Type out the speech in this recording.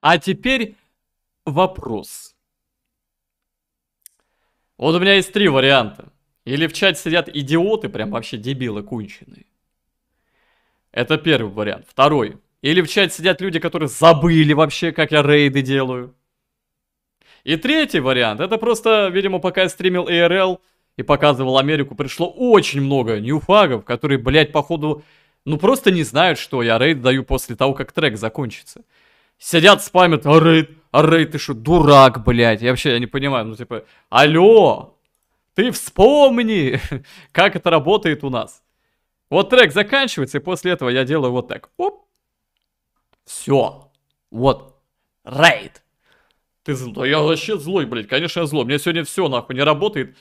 А теперь вопрос. Вот у меня есть три варианта. Или в чате сидят идиоты, прям вообще дебилы конченые. Это первый вариант. Второй. Или в чате сидят люди, которые забыли вообще, как я рейды делаю. И третий вариант. Это просто, видимо, пока я стримил ARL и показывал Америку, пришло очень много ньюфагов, которые, блядь, походу, ну просто не знают, что я рейд даю после того, как трек закончится сидят спамят, а рейд, а рейд, ты что, дурак, блядь, я вообще я не понимаю, ну типа, алло, ты вспомни, как это работает у нас. Вот трек заканчивается, и после этого я делаю вот так, оп, все, вот, рейд. Ты злой, я вообще злой, блядь, конечно я злой, мне сегодня все нахуй не работает,